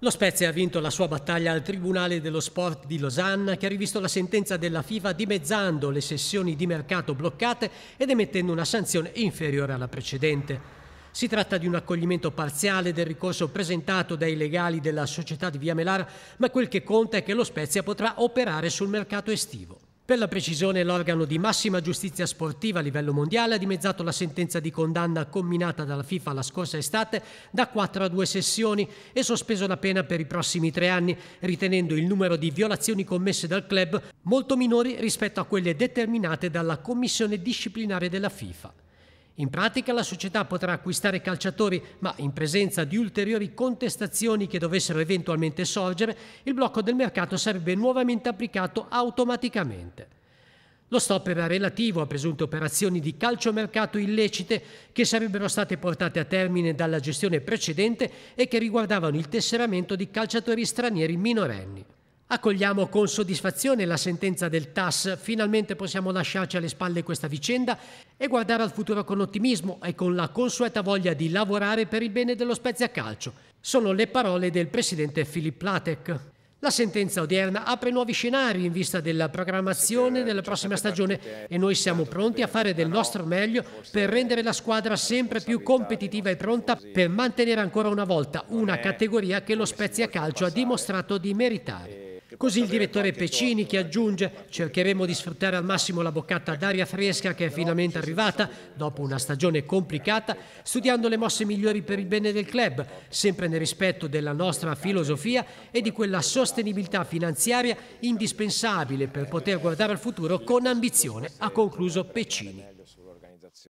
Lo Spezia ha vinto la sua battaglia al Tribunale dello Sport di Losanna che ha rivisto la sentenza della FIFA dimezzando le sessioni di mercato bloccate ed emettendo una sanzione inferiore alla precedente. Si tratta di un accoglimento parziale del ricorso presentato dai legali della società di Via Melara, ma quel che conta è che lo Spezia potrà operare sul mercato estivo. Per la precisione, l'organo di massima giustizia sportiva a livello mondiale ha dimezzato la sentenza di condanna comminata dalla FIFA la scorsa estate da quattro a due sessioni e sospeso la pena per i prossimi tre anni, ritenendo il numero di violazioni commesse dal club molto minori rispetto a quelle determinate dalla Commissione disciplinare della FIFA. In pratica la società potrà acquistare calciatori, ma in presenza di ulteriori contestazioni che dovessero eventualmente sorgere, il blocco del mercato sarebbe nuovamente applicato automaticamente. Lo stop era relativo a presunte operazioni di calciomercato illecite che sarebbero state portate a termine dalla gestione precedente e che riguardavano il tesseramento di calciatori stranieri minorenni. Accogliamo con soddisfazione la sentenza del TAS, finalmente possiamo lasciarci alle spalle questa vicenda e guardare al futuro con ottimismo e con la consueta voglia di lavorare per il bene dello Spezia Calcio. Sono le parole del presidente Filip Platek. La sentenza odierna apre nuovi scenari in vista della programmazione della prossima stagione e noi siamo pronti a fare del nostro meglio per rendere la squadra sempre più competitiva e pronta per mantenere ancora una volta una categoria che lo Spezia Calcio ha dimostrato di meritare. Così il direttore Pecini che eh. aggiunge cercheremo di sfruttare al massimo la boccata d'aria fresca che è finalmente arrivata dopo una stagione complicata, studiando le mosse migliori per il bene del club, sempre nel rispetto della nostra filosofia e di quella sostenibilità finanziaria indispensabile per poter guardare al futuro con ambizione, ha concluso Pecini.